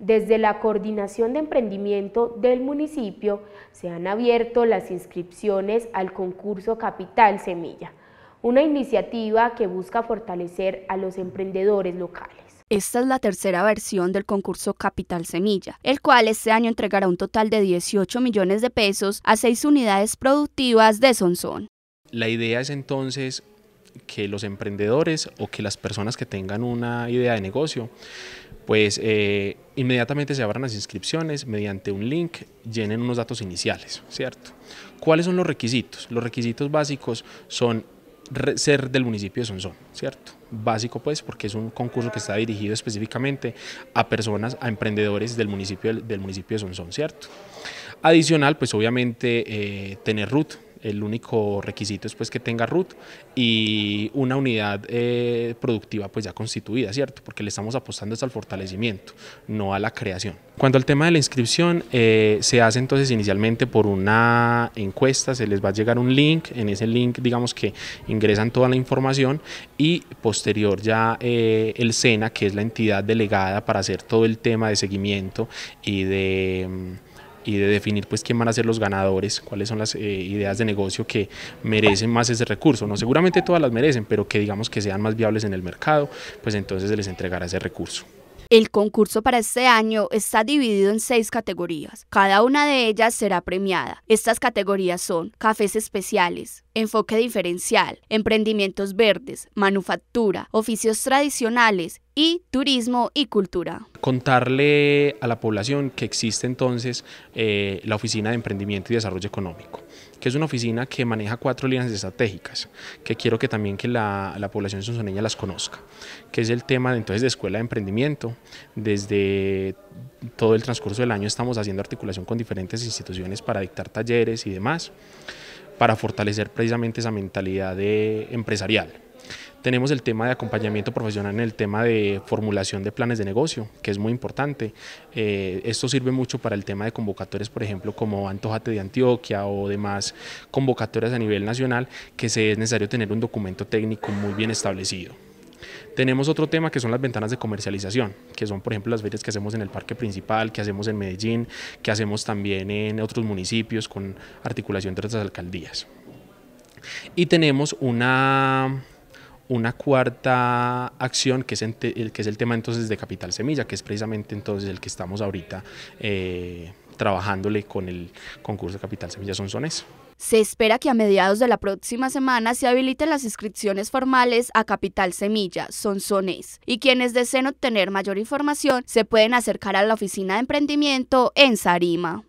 Desde la Coordinación de Emprendimiento del municipio se han abierto las inscripciones al concurso Capital Semilla, una iniciativa que busca fortalecer a los emprendedores locales. Esta es la tercera versión del concurso Capital Semilla, el cual este año entregará un total de 18 millones de pesos a seis unidades productivas de Sonson. La idea es entonces que los emprendedores o que las personas que tengan una idea de negocio, pues eh, inmediatamente se abran las inscripciones mediante un link, llenen unos datos iniciales, ¿cierto? ¿Cuáles son los requisitos? Los requisitos básicos son ser del municipio de Sonsón, ¿cierto? Básico pues porque es un concurso que está dirigido específicamente a personas, a emprendedores del municipio, del municipio de Sonsón, ¿cierto? Adicional pues obviamente eh, tener RUT, el único requisito es pues que tenga root y una unidad eh, productiva pues ya constituida, ¿cierto? Porque le estamos apostando es al fortalecimiento, no a la creación. cuando al tema de la inscripción, eh, se hace entonces inicialmente por una encuesta, se les va a llegar un link, en ese link digamos que ingresan toda la información y posterior ya eh, el SENA, que es la entidad delegada para hacer todo el tema de seguimiento y de mm, y de definir pues quién van a ser los ganadores, cuáles son las eh, ideas de negocio que merecen más ese recurso. No, seguramente todas las merecen, pero que digamos que sean más viables en el mercado, pues entonces se les entregará ese recurso. El concurso para este año está dividido en seis categorías. Cada una de ellas será premiada. Estas categorías son cafés especiales, enfoque diferencial, emprendimientos verdes, manufactura, oficios tradicionales y turismo y cultura. Contarle a la población que existe entonces eh, la Oficina de Emprendimiento y Desarrollo Económico que es una oficina que maneja cuatro líneas estratégicas, que quiero que también que la, la población sonsoneña las conozca, que es el tema entonces de escuela de emprendimiento. Desde todo el transcurso del año estamos haciendo articulación con diferentes instituciones para dictar talleres y demás, para fortalecer precisamente esa mentalidad de empresarial tenemos el tema de acompañamiento profesional en el tema de formulación de planes de negocio, que es muy importante. Eh, esto sirve mucho para el tema de convocatorias, por ejemplo, como Antojate de Antioquia o demás convocatorias a nivel nacional, que se es necesario tener un documento técnico muy bien establecido. Tenemos otro tema que son las ventanas de comercialización, que son por ejemplo las ferias que hacemos en el parque principal, que hacemos en Medellín, que hacemos también en otros municipios con articulación entre otras alcaldías. Y tenemos una una cuarta acción que es, el que es el tema entonces de Capital Semilla, que es precisamente entonces el que estamos ahorita eh, trabajándole con el concurso de Capital Semilla Sonsones. Se espera que a mediados de la próxima semana se habiliten las inscripciones formales a Capital Semilla, Sonsones, y quienes deseen obtener mayor información se pueden acercar a la oficina de emprendimiento en Sarima.